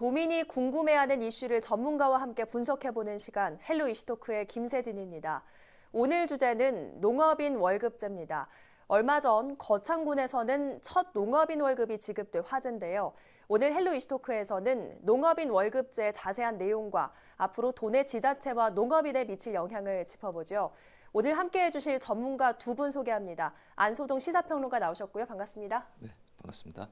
도민이 궁금해하는 이슈를 전문가와 함께 분석해보는 시간 헬로 이슈토크의 김세진입니다. 오늘 주제는 농업인 월급제입니다. 얼마 전 거창군에서는 첫 농업인 월급이 지급돼 화제인데요. 오늘 헬로 이슈토크에서는 농업인 월급제 의 자세한 내용과 앞으로 도내 지자체와 농업인에 미칠 영향을 짚어보죠. 오늘 함께해 주실 전문가 두 분 소개합니다. 안소동 시사평론가 나오셨고요. 반갑습니다. 네, 반갑습니다.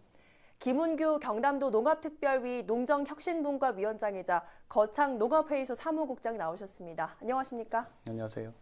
김은규 경남도 농업특별위 농정혁신분과 위원장이자 거창 농업회의소 사무국장 나오셨습니다. 안녕하십니까? 안녕하세요.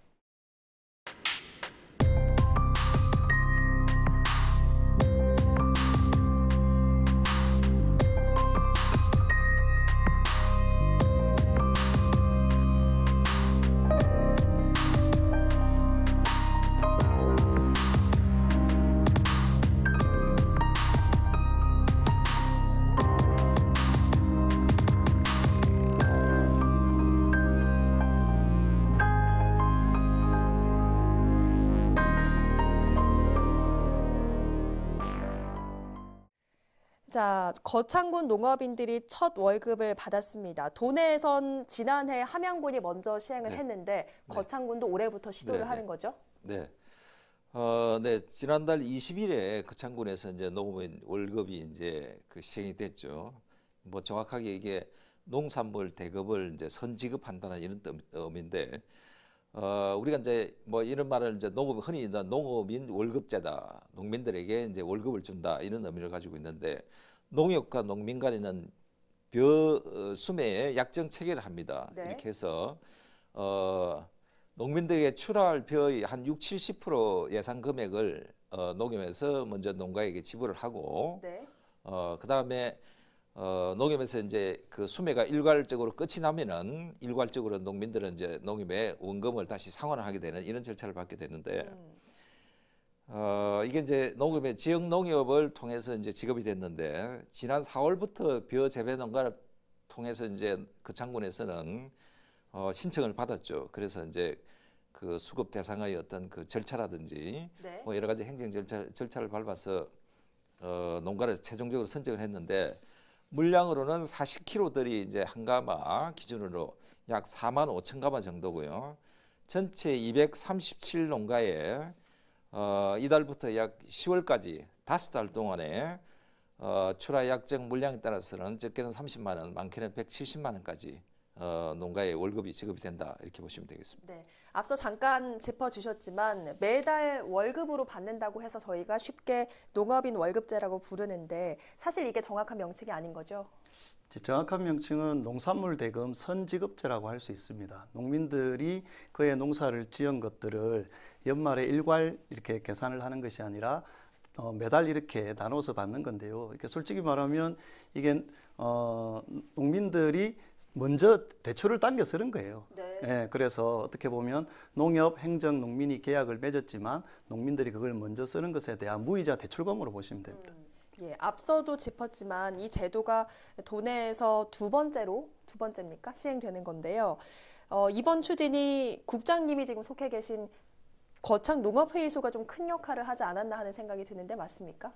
거창군 농업인들이 첫 월급을 받았습니다. 도내에선 지난해 함양군이 먼저 시행을 네. 했는데 네. 거창군도 네. 올해부터 시도를 네, 네 하는 거죠? 네. 어, 네. 지난달 20일에 거창군에서 이제 농업인 월급이 이제 그 시행이 됐죠. 뭐 정확하게 이게 농산물 대급을 이제 선지급한다는 이런 의인데 어, 우리가 이제 뭐 이런 말을 이제 농업 흔히 농업인 월급제다 농민들에게 이제 월급을 준다 이런 의미를 가지고 있는데 농협과 농민 간에는 벼수매의 어, 약정 체결을 합니다. 네. 이렇게 해서 어, 농민들에게 출하할 벼의 한 6, 70% 예상 금액을 어, 농협에서 먼저 농가에게 지불을 하고 네. 어, 그다음에 어, 농협에서 이제 그 수매가 일괄적으로 끝이 나면은 일괄적으로 농민들은 이제 농협에 원금을 다시 상환하게 을 되는 이런 절차를 받게 되는데 음. 어, 이게 이제 농업의 지역 농협을 통해서 이제 직업이 됐는데 지난 4월부터 벼 재배 농가를 통해서 이제 그 창군에서는 어, 신청을 받았죠. 그래서 이제 그 수급 대상의 어떤 그 절차라든지 네. 뭐 여러 가지 행정 절차, 절차를 밟아서 어, 농가를 최종적으로 선정을 했는데 물량으로는 40kg들이 이제 한 가마 기준으로 약 4만 5천 가마 정도고요. 전체 237 농가에 어, 이달부터 약 10월까지 다섯 달 동안에 어, 출하 약정 물량에 따라서는 적게는 30만 원, 많게는 170만 원까지 어, 농가의 월급이 지급이 된다 이렇게 보시면 되겠습니다. 네, 앞서 잠깐 짚어주셨지만 매달 월급으로 받는다고 해서 저희가 쉽게 농업인 월급제라고 부르는데 사실 이게 정확한 명칭이 아닌 거죠? 정확한 명칭은 농산물 대금 선지급제라고 할 수 있습니다. 농민들이 그의 농사를 지은 것들을 연말에 일괄 이렇게 계산을 하는 것이 아니라 어, 매달 이렇게 나눠서 받는 건데요. 이렇게 솔직히 말하면 이게 어, 농민들이 먼저 대출을 당겨 쓰는 거예요. 네. 예, 그래서 어떻게 보면 농협, 행정, 농민이 계약을 맺었지만 농민들이 그걸 먼저 쓰는 것에 대한 무이자 대출금으로 보시면 됩니다. 음. 예, 앞서도 짚었지만 이 제도가 도내에서 두 번째로 두 번째입니까 시행되는 건데요. 어, 이번 추진이 국장님이 지금 속해 계신 거창 농업회의소가 좀 큰 역할을 하지 않았나 하는 생각이 드는데 맞습니까?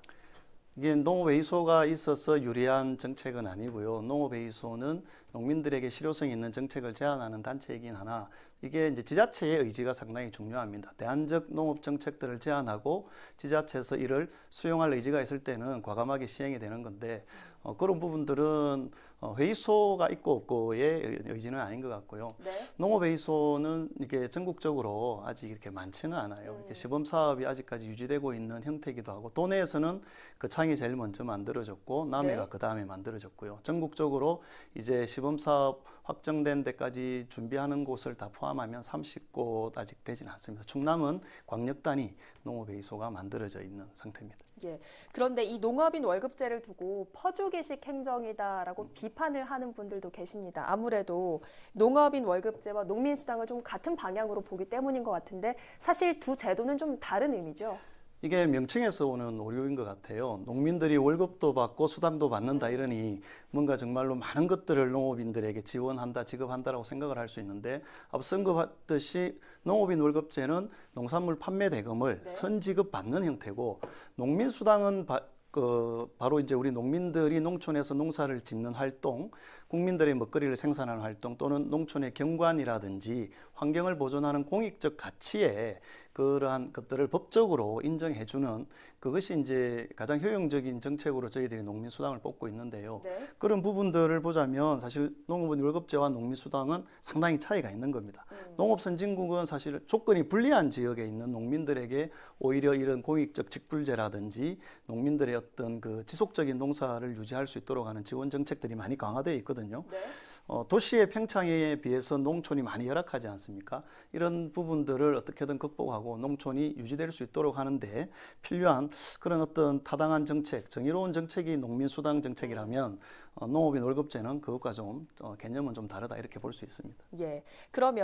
이게 농업회의소가 있어서 유리한 정책은 아니고요. 농업회의소는 농민들에게 실효성 있는 정책을 제안하는 단체이긴 하나 이게 이제 지자체의 의지가 상당히 중요합니다. 대안적 농업 정책들을 제안하고 지자체에서 이를 수용할 의지가 있을 때는 과감하게 시행이 되는 건데 어, 그런 부분들은 어, 회의소가 있고 없고의 의지는 아닌 것 같고요. 네. 농업회의소는 이게 전국적으로 아직 이렇게 많지는 않아요. 음. 이렇게 시범 사업이 아직까지 유지되고 있는 형태이기도 하고 또 내에서는 그 창이 제일 먼저 만들어졌고 남해가 네. 그 다음에 만들어졌고요. 전국적으로 이제 시범 사업 확정된 데까지 준비하는 곳을 다 포함하면 30곳 아직 되진 않습니다. 충남은 광역단위 농업회의소가 만들어져 있는 상태입니다. 예. 그런데 이 농업인 월급제를 두고 퍼주기식 행정이다라고 음. 비판을 하는 분들도 계십니다. 아무래도 농업인 월급제와 농민수당을 좀 같은 방향으로 보기 때문인 것 같은데 사실 두 제도는 좀 다른 의미죠. 이게 명칭에서 오는 오류인 것 같아요. 농민들이 월급도 받고 수당도 받는다 이러니 뭔가 정말로 많은 것들을 농업인들에게 지원한다, 지급한다라고 생각을 할 수 있는데 앞서 언급했듯이 농업인 월급제는 농산물 판매 대금을 네. 선지급 받는 형태고 농민 수당은 그 바로 이제 우리 농민들이 농촌에서 농사를 짓는 활동, 국민들의 먹거리를 생산하는 활동 또는 농촌의 경관이라든지 환경을 보존하는 공익적 가치에 그러한 것들을 법적으로 인정해주는 그것이 이제 가장 효용적인 정책으로 저희들이 농민 수당을 뽑고 있는데요. 네. 그런 부분들을 보자면 사실 농업은 월급제와 농민 수당은 상당히 차이가 있는 겁니다. 음. 농업 선진국은 사실 조건이 불리한 지역에 있는 농민들에게 오히려 이런 공익적 직불제라든지 농민들의 어떤 그 지속적인 농사를 유지할 수 있도록 하는 지원 정책들이 많이 강화되어 있거든요. 네. 어, 도시의 팽창에 비해서 농촌이 많이 열악하지 않습니까? 이런 부분들을 어떻게든 극복하고 농촌이 유지될 수 있도록 하는데 필요한 그런 어떤 타당한 정책, 정의로운 정책이 농민수당 정책이라면 어, 농업인 월급제는 그것과 좀 어, 개념은 좀 다르다 이렇게 볼 수 있습니다. 예,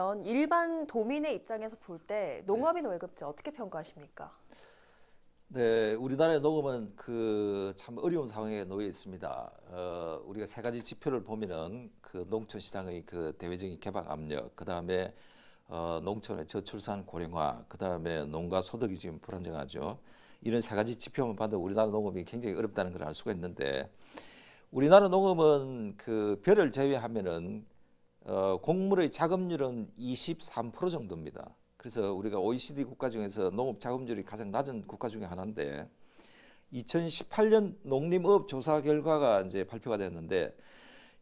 그러면 일반 도민의 입장에서 볼 때 농업인 월급제 어떻게 평가하십니까? 네, 우리나라의 녹음은 그 참 어려운 상황에 놓여 있습니다. 어, 우리가 세 가지 지표를 보면은 그 농촌 시장의 그 대외적인 개방 압력, 그 다음에 어, 농촌의 저출산 고령화, 그 다음에 농가 소득이 지금 불안정하죠. 이런 세 가지 지표만 봐도 우리나라 농업이 굉장히 어렵다는 걸 알 수가 있는데 우리나라 농업은 그 별을 제외하면은 어, 곡물의 자급률은 23% 정도입니다. 그래서 우리가 OECD 국가 중에서 농업 자금률이 가장 낮은 국가 중에 하나인데 2018년 농림업 조사 결과가 이제 발표가 됐는데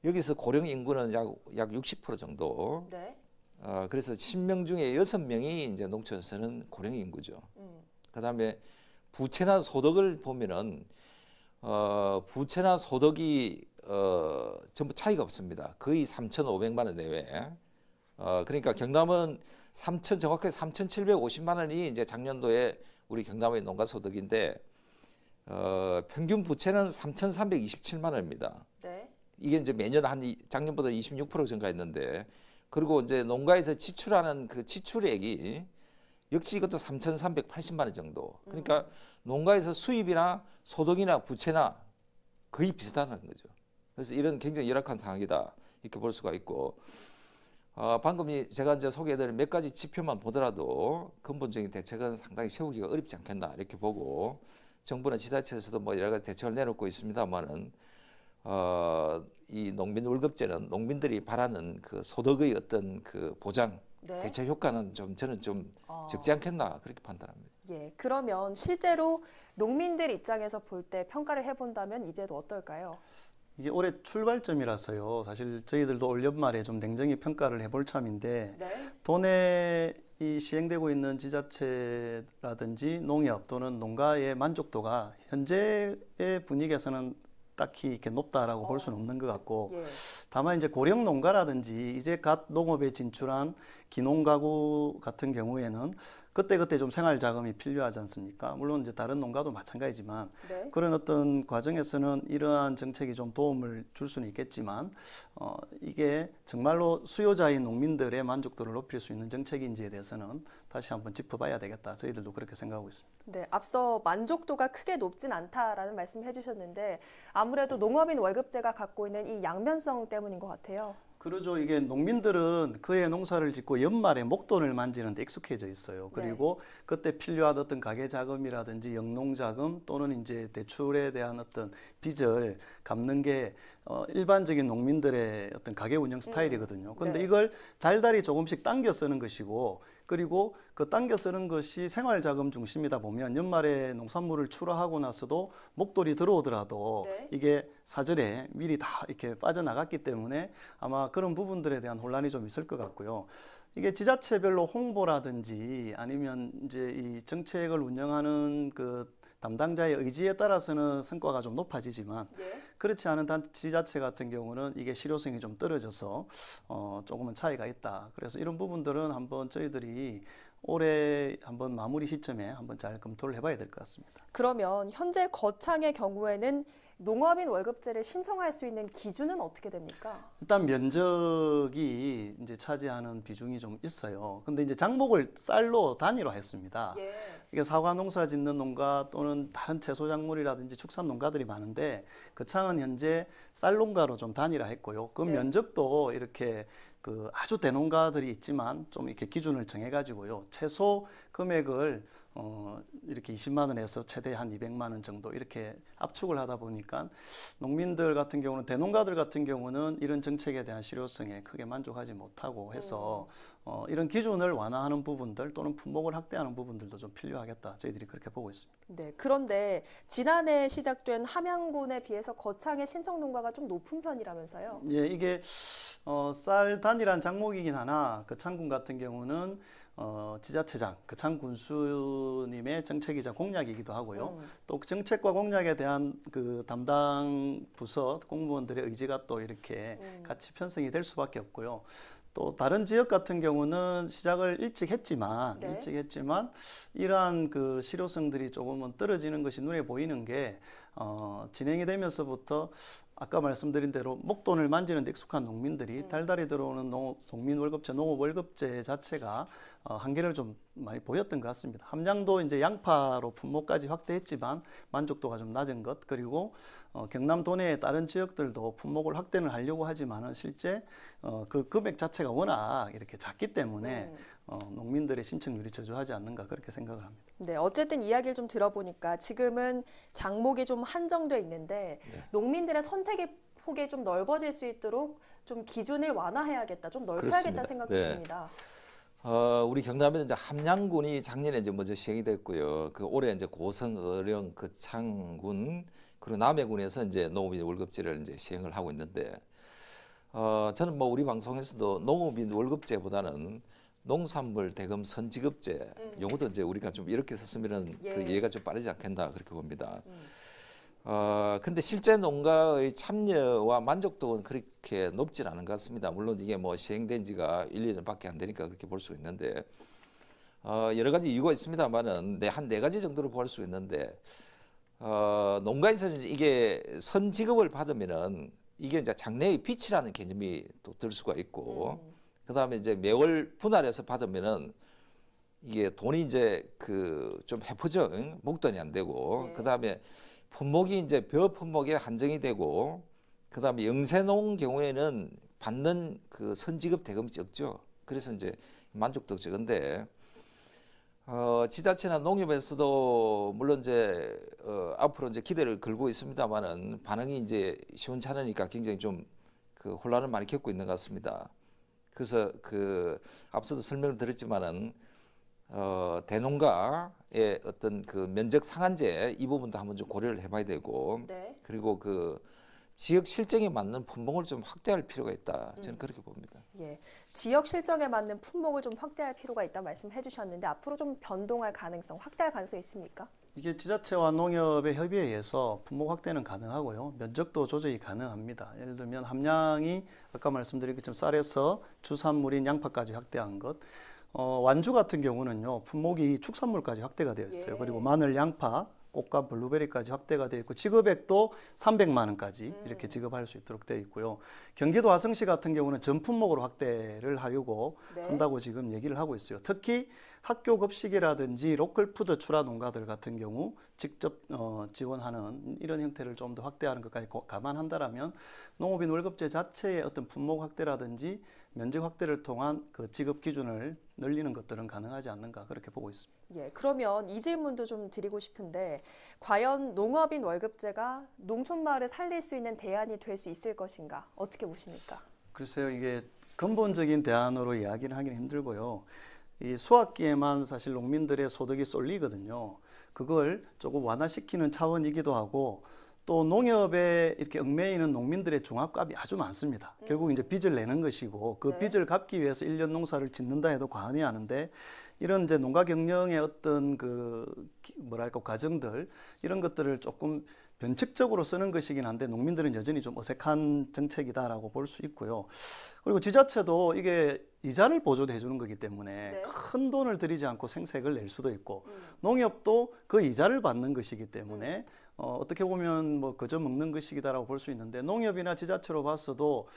여기서 고령 인구는 약약 60% 정도. 네. 어, 그래서 10명 중에 6명이 이제 농촌에서는 고령 인구죠. 음. 그다음에 부채나 소득을 보면은 어, 부채나 소득이 어, 전부 차이가 없습니다. 거의 3,500만 원 내외. 어, 그러니까 경남은 3천 정확하게 3,750만 원이 이제 작년도에 우리 경남의 농가 소득인데 어, 평균 부채는 3,327만 원입니다. 네. 이게 이제 매년 한 작년보다 26% 증가했는데 그리고 이제 농가에서 지출하는 그 지출액이 역시 이것도 3,380만 원 정도. 그러니까 음. 농가에서 수입이나 소득이나 부채나 거의 비슷하다는 거죠. 그래서 이런 굉장히 열악한 상황이다 이렇게 볼 수가 있고 어, 방금 제가 이제 소개해드린 몇 가지 지표만 보더라도 근본적인 대책은 상당히 세우기가 어렵지 않겠나 이렇게 보고 정부나 지자체에서도 뭐 여러 가지 대책을 내놓고 있습니다만은 어, 이 농민 월급제는 농민들이 바라는 그 소득의 어떤 그 보장 네. 대체 효과는 좀 저는 좀 어. 적지 않겠나 그렇게 판단합니다. 예, 그러면 실제로 농민들 입장에서 볼 때 평가를 해본다면 이제도 어떨까요? 이게 올해 출발점이라서요. 사실 저희들도 올 연말에 좀 냉정히 평가를 해볼 참인데 네. 도내 이 시행되고 있는 지자체라든지 농협 또는 농가의 만족도가 현재의 분위기에서는 딱히 이렇게 높다라고 어. 볼 수는 없는 것 같고 예. 다만 이제 고령 농가라든지 이제 갓 농업에 진출한 기농가구 같은 경우에는 그때그때 좀 생활 자금이 필요하지 않습니까? 물론 이제 다른 농가도 마찬가지지만 네. 그런 어떤 과정에서는 이러한 정책이 좀 도움을 줄 수는 있겠지만 어, 이게 정말로 수요자인 농민들의 만족도를 높일 수 있는 정책인지에 대해서는 다시 한번 짚어봐야 되겠다. 저희들도 그렇게 생각하고 있습니다. 네, 앞서 만족도가 크게 높진 않다라는 말씀해 주셨는데 아무래도 농업인 월급제가 갖고 있는 이 양면성 때문인 것 같아요. 그러죠. 이게 농민들은 그해 농사를 짓고 연말에 목돈을 만지는 데 익숙해져 있어요. 네. 그리고 네. 그때 필요하던 어떤 가계 자금이라든지 영농 자금 또는 이제 대출에 대한 어떤 빚을 갚는 게 어, 일반적인 농민들의 어떤 가계 운영 음. 스타일이거든요. 그런데 네. 이걸 달달이 조금씩 당겨 쓰는 것이고 그리고 그 당겨 쓰는 것이 생활 자금 중심이다 보면 연말에 농산물을 출하하고 나서도 목돌이 들어오더라도 네. 이게 사절에 미리 다 이렇게 빠져나갔기 때문에 아마 그런 부분들에 대한 혼란이 좀 있을 것 같고요. 이게 지자체별로 홍보라든지 아니면 이제 이 정책을 운영하는 그 담당자의 의지에 따라서는 성과가 좀 높아지지만 예. 그렇지 않은 지자체 같은 경우는 이게 실효성이 좀 떨어져서 어, 조금은 차이가 있다. 그래서 이런 부분들은 한번 저희들이 올해 한번 마무리 시점에 한번 잘 검토를 해봐야 될 것 같습니다. 그러면 현재 거창의 경우에는 농업인 월급제를 신청할 수 있는 기준은 어떻게 됩니까? 일단 면적이 이제 차지하는 비중이 좀 있어요. 근데 이제 장목을 쌀로 단위로했습니다. 예. 이게 사과 농사 짓는 농가 또는 다른 채소 작물이라든지 축산 농가들이 많은데 거창은 그 현재 쌀 농가로 좀 단위화했고요. 그 네. 면적도 이렇게 그 아주 대농가들이 있지만 좀 이렇게 기준을 정해가지고요 최소 금액을 어, 이렇게 20만 원에서 최대 한 200만 원 정도 이렇게 압축을 하다 보니까 농민들 같은 경우는 대농가들 같은 경우는 이런 정책에 대한 실효성에 크게 만족하지 못하고 해서 음. 어, 이런 기준을 완화하는 부분들 또는 품목을 확대하는 부분들도 좀 필요하겠다 저희들이 그렇게 보고 있습니다. 네, 그런데 지난해 시작된 함양군에 비해서 거창의 신청 농가가 좀 높은 편이라면서요? 예, 이게 어, 쌀 단일한 작목이긴 하나 그 창군 같은 경우는 어, 지자체장 그창 군수님의 정책이자 공약이기도 하고요. 음. 또 정책과 공약에 대한 그 담당 부서 공무원들의 의지가 또 이렇게 음. 같이 편성이 될 수밖에 없고요. 또 다른 지역 같은 경우는 시작을 일찍 했지만 네. 일찍 했지만 이러한 그 실효성들이 조금은 떨어지는 것이 눈에 보이는 게 어, 진행이 되면서부터 아까 말씀드린 대로 목돈을 만지는 데 익숙한 농민들이 음. 달달이 들어오는 농, 농민 월급제, 농업 월급제 자체가 어, 한계를 좀 많이 보였던 것 같습니다. 함량도 이제 양파로 품목까지 확대했지만 만족도가 좀 낮은 것 그리고 어, 경남 도내의 다른 지역들도 품목을 확대를 하려고 하지만은 실제 어, 그 금액 자체가 워낙 이렇게 작기 때문에 음. 어, 농민들의 신청률이 저조하지 않는가 그렇게 생각을 합니다. 네, 어쨌든 이야기를 좀 들어보니까 지금은 장목이 좀 한정돼 있는데 네. 농민들의 선택의 폭이 좀 넓어질 수 있도록 좀 기준을 완화해야겠다, 좀 넓혀야겠다 다 생각이 네. 듭니다. 어, 우리 경남에는 이제 함양군이 작년에 이제 먼저 시행이 됐고요. 그 올해 이제 고성, 어령, 거창군 그 그리고 남해군에서 이제 농업인 월급제를 이제 시행을 하고 있는데 어, 저는 뭐 우리 방송에서도 농업인 월급제보다는 농산물 대금 선지급제 음. 용어도 이제 우리가 좀 이렇게 썼으면은 그 예. 그 이해가 좀 빠르지 않겠나 그렇게 봅니다. 음. 어, 근데 실제 농가의 참여와 만족도는 그렇게 높진 않은 것 같습니다. 물론 이게 뭐 시행된 지가 1, 2년밖에 안 되니까 그렇게 볼 수 있는데 어, 여러 가지 이유가 있습니다만은 네, 한 네 가지 정도로 볼 수 있는데 어, 농가에서는 이게 선 지급을 받으면은 이게 이제 장래의 빛이라는 개념이 또 들 수가 있고 음. 그다음에 이제 매월 분할해서 받으면은 이게 돈이 이제 그 좀 해포적 목돈이 안 되고 네. 그다음에 품목이 이제 벼 품목에 한정이 되고 그다음에 영세농 경우에는 받는 그 선지급 대금이 적죠. 그래서 이제 만족도 적은데 어, 지자체나 농협에서도 물론 이제 어, 앞으로 이제 기대를 걸고 있습니다만은 반응이 이제 시원찮으니까 굉장히 좀 그 혼란을 많이 겪고 있는 것 같습니다. 그래서 그 앞서도 설명을 드렸지만은 어, 대농가의 어떤 그 면적 상한제 이 부분도 한번 좀 고려를 해봐야 되고 네. 그리고 그 지역 실정에 맞는 품목을 좀 확대할 필요가 있다. 저는 음. 그렇게 봅니다. 예, 지역 실정에 맞는 품목을 좀 확대할 필요가 있다 말씀해 주셨는데 앞으로 좀 변동할 가능성, 확대할 가능성이 있습니까? 이게 지자체와 농협의 협의에 의해서 품목 확대는 가능하고요. 면적도 조절이 가능합니다. 예를 들면 함량이 아까 말씀드린 것처럼 쌀에서 주산물인 양파까지 확대한 것, 어, 완주 같은 경우는요 품목이 축산물까지 확대가 되어 있어요. 예. 그리고 마늘, 양파, 꽃과 블루베리까지 확대가 되어 있고 지급액도 300만 원까지 음. 이렇게 지급할 수 있도록 되어 있고요. 경기도 화성시 같은 경우는 전 품목으로 확대를 하려고 네. 한다고 지금 얘기를 하고 있어요. 특히 학교 급식이라든지 로컬푸드 출하 농가들 같은 경우 직접 어, 지원하는 이런 형태를 좀 더 확대하는 것까지 감안한다라면 농업인 월급제 자체의 어떤 품목 확대라든지 면적 확대를 통한 그 지급 기준을 늘리는 것들은 가능하지 않는가 그렇게 보고 있습니다. 예, 그러면 이 질문도 좀 드리고 싶은데 과연 농업인 월급제가 농촌 마을을 살릴 수 있는 대안이 될 수 있을 것인가 어떻게 보십니까? 글쎄요, 이게 근본적인 대안으로 이야기는 하기 힘들고요. 이 수학기에만 사실 농민들의 소득이 쏠리거든요. 그걸 조금 완화시키는 차원이기도 하고 또 농협에 이렇게 얽매이는 농민들의 종합값이 아주 많습니다. 음. 결국 이제 빚을 내는 것이고 그 네. 빚을 갚기 위해서 일년 농사를 짓는다 해도 과언이 아닌데 이런 이제 농가 경영의 어떤 그 뭐랄까 과정들 이런 것들을 조금 변칙적으로 쓰는 것이긴 한데 농민들은 여전히 좀 어색한 정책이다라고 볼 수 있고요. 그리고 지자체도 이게 이자를 보조해 주는 거기 때문에 네. 큰 돈을 들이지 않고 생색을 낼 수도 있고 음. 농협도 그 이자를 받는 것이기 때문에 음. 어, 어떻게 보면 뭐 그저 먹는 것이다라고 볼 수 있는데 농협이나 지자체로 봤어도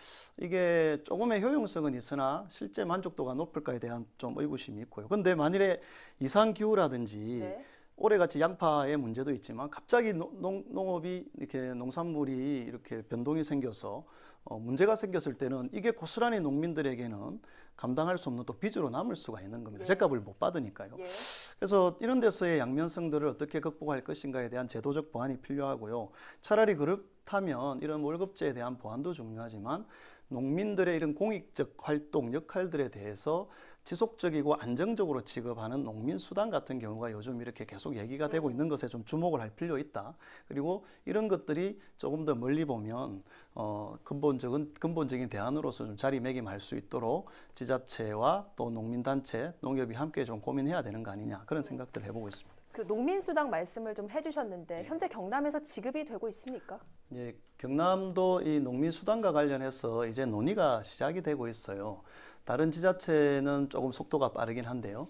이게 조금의 효용성은 있으나 실제 만족도가 높을까에 대한 좀 의구심이 있고요. 근데 만일에 이상 기후라든지 네. 올해같이 양파의 문제도 있지만 갑자기 농, 농업이 이렇게 농산물이 이렇게 변동이 생겨서 어, 문제가 생겼을 때는 이게 고스란히 농민들에게는 감당할 수 없는 또 빚으로 남을 수가 있는 겁니다. 예. 죗값을 못 받으니까요. 예. 그래서 이런 데서의 양면성들을 어떻게 극복할 것인가에 대한 제도적 보완이 필요하고요. 차라리 그렇다면 이런 월급제에 대한 보완도 중요하지만 농민들의 이런 공익적 활동 역할들에 대해서 지속적이고 안정적으로 지급하는 농민 수당 같은 경우가 요즘 이렇게 계속 얘기가 예. 되고 있는 것에 좀 주목을 할 필요 있다. 그리고 이런 것들이 조금 더 멀리 보면 어 근본적인 근본적인 대안으로서 좀 자리매김할 수 있도록 지 지자체와 또 농민단체, 농협이 함께 좀 고민해야 되는 거 아니냐 그런 생각들을 해보고 있습니다. 그 농민수당 말씀을 좀 해주셨는데 예. 현재 경남에서 지급이 되고 있습니까? 예, 경남도 이 농민수당과 관련해서 이제 논의가 시작이 되고 있어요. 다른 지자체는 조금 속도가 빠르긴 한데요.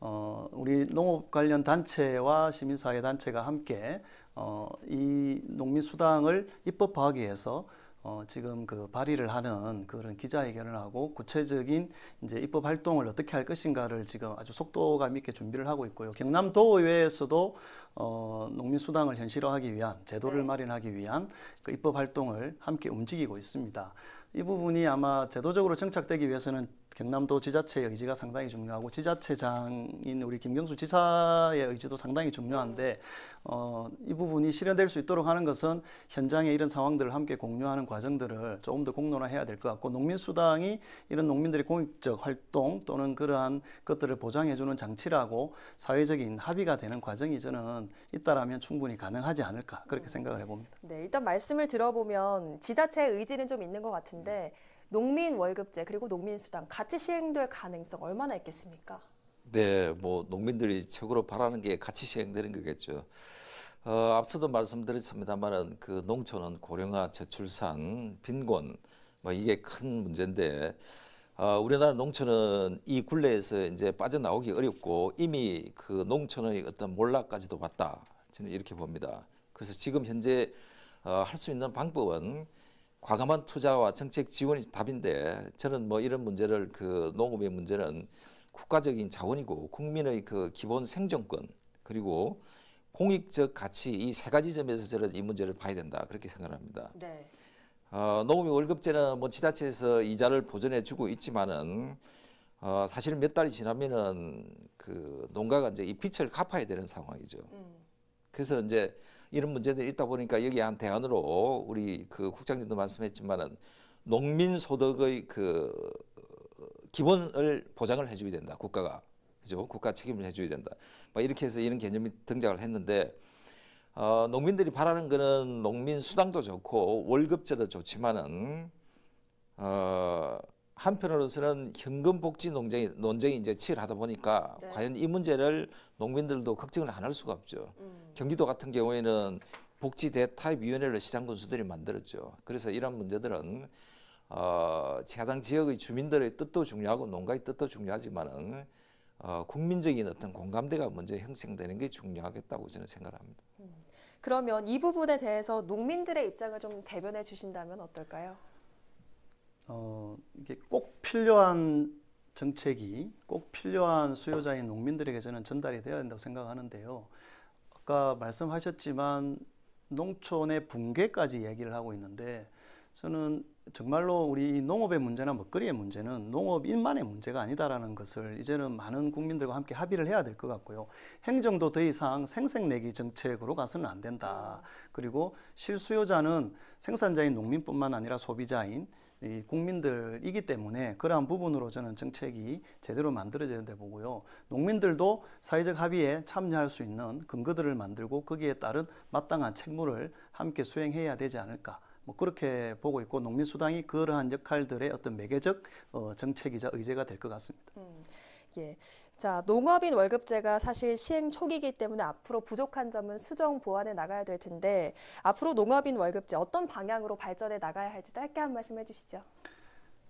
어, 우리 농업 관련 단체와 시민사회 단체가 함께 어, 이 농민수당을 입법화하기 위해서 어, 지금 그 발의를 하는 그런 기자회견을 하고 구체적인 이제 입법 활동을 어떻게 할 것인가를 지금 아주 속도감 있게 준비를 하고 있고요. 경남도의회에서도 어, 농민수당을 현실화하기 위한 제도를 네. 마련하기 위한 그 입법 활동을 함께 움직이고 있습니다. 이 부분이 아마 제도적으로 정착되기 위해서는 경남도 지자체의 의지가 상당히 중요하고 지자체장인 우리 김경수 지사의 의지도 상당히 중요한데 어, 이 부분이 실현될 수 있도록 하는 것은 현장의 이런 상황들을 함께 공유하는 과정들을 조금 더 공론화해야 될 것 같고 농민수당이 이런 농민들의 공익적 활동 또는 그러한 것들을 보장해주는 장치라고 사회적인 합의가 되는 과정이 저는 있다라면 충분히 가능하지 않을까 그렇게 생각을 해봅니다. 네, 일단 말씀을 들어보면 지자체의 의지는 좀 있는 것 같은데 네. 농민 월급제 그리고 농민 수당 같이 시행될 가능성 얼마나 있겠습니까? 네, 뭐 농민들이 최고로 바라는 게 같이 시행되는 거겠죠. 어, 앞서도 말씀드렸습니다만은 그 농촌은 고령화, 저출산, 빈곤 뭐 이게 큰 문제인데 어, 우리나라 농촌은 이 굴레에서 이제 빠져나오기 어렵고 이미 그 농촌의 어떤 몰락까지도 왔다 저는 이렇게 봅니다. 그래서 지금 현재 어, 할수 있는 방법은 과감한 투자와 정책 지원이 답인데 저는 뭐 이런 문제를 그 농업의 문제는 국가적인 자원이고 국민의 그 기본 생존권 그리고 공익적 가치 이 세 가지 점에서 저는 이 문제를 봐야 된다 그렇게 생각합니다. 을 네. 어, 농업의 월급제는 뭐 지자체에서 이자를 보전해 주고 있지만은 어, 사실 몇 달이 지나면은 그 농가가 이제 이 빚을 갚아야 되는 상황이죠. 음. 그래서 이제 이런 문제들이 있다 보니까 여기 한 대안으로 우리 그 국장님도 말씀했지만은 농민 소득의 그 기본을 보장을 해줘야 된다 국가가 그죠 국가 책임을 해줘야 된다 막 이렇게 해서 이런 개념이 등장을 했는데 어, 농민들이 바라는 거는 농민 수당도 좋고 월급제도 좋지만은 어, 한편으로서는 현금 복지 논쟁이, 논쟁이 이제 치열하다 보니까 네. 과연 이 문제를 농민들도 걱정을 안 할 수가 없죠. 음. 경기도 같은 경우에는 복지 대타협위원회를 시장 군수들이 만들었죠. 그래서 이런 문제들은 어, 해당 지역의 주민들의 뜻도 중요하고 농가의 뜻도 중요하지만은 어, 국민적인 어떤 공감대가 먼저 형성되는 게 중요하겠다고 저는 생각합니다. 음. 그러면 이 부분에 대해서 농민들의 입장을 좀 대변해 주신다면 어떨까요? 어, 이게 꼭 필요한 정책이 꼭 필요한 수요자인 농민들에게서는 전달이 되어야 된다고 생각하는데요. 아까 말씀하셨지만 농촌의 붕괴까지 얘기를 하고 있는데 저는 정말로 우리 농업의 문제나 먹거리의 문제는 농업인만의 문제가 아니다라는 것을 이제는 많은 국민들과 함께 합의를 해야 될 것 같고요. 행정도 더 이상 생색내기 정책으로 가서는 안 된다. 그리고 실수요자는 생산자인 농민뿐만 아니라 소비자인 국민들이기 때문에 그러한 부분으로 저는 정책이 제대로 만들어져야 된다 보고요. 농민들도 사회적 합의에 참여할 수 있는 근거들을 만들고 거기에 따른 마땅한 책무를 함께 수행해야 되지 않을까. 뭐 그렇게 보고 있고 농민수당이 그러한 역할들의 어떤 매개적 어, 정책이자 의제가 될 것 같습니다. 음. 예. 자, 농업인 월급제가 사실 시행 초기이기 때문에 앞으로 부족한 점은 수정 보완해 나가야 될 텐데 앞으로 농업인 월급제 어떤 방향으로 발전해 나가야 할지 짧게 한 말씀 해주시죠.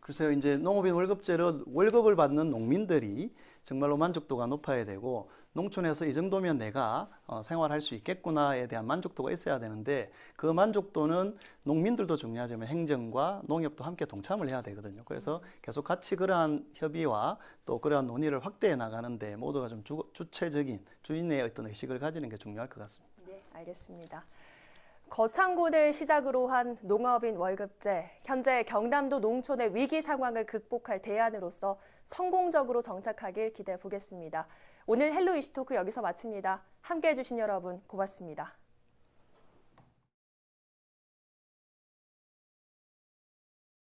글쎄요, 이제 농업인 월급제로 월급을 받는 농민들이 정말로 만족도가 높아야 되고 농촌에서 이 정도면 내가 어, 생활할 수 있겠구나에 대한 만족도가 있어야 되는데 그 만족도는 농민들도 중요하지만 행정과 농협도 함께 동참을 해야 되거든요. 그래서 계속 같이 그러한 협의와 또 그러한 논의를 확대해 나가는데 모두가 좀 주, 주체적인 주인의 어떤 의식을 가지는 게 중요할 것 같습니다. 네, 알겠습니다. 거창고를 시작으로 한 농업인 월급제, 현재 경남도 농촌의 위기 상황을 극복할 대안으로서 성공적으로 정착하길 기대해 보겠습니다. 오늘 헬로 이슈토크 여기서 마칩니다. 함께해 주신 여러분 고맙습니다.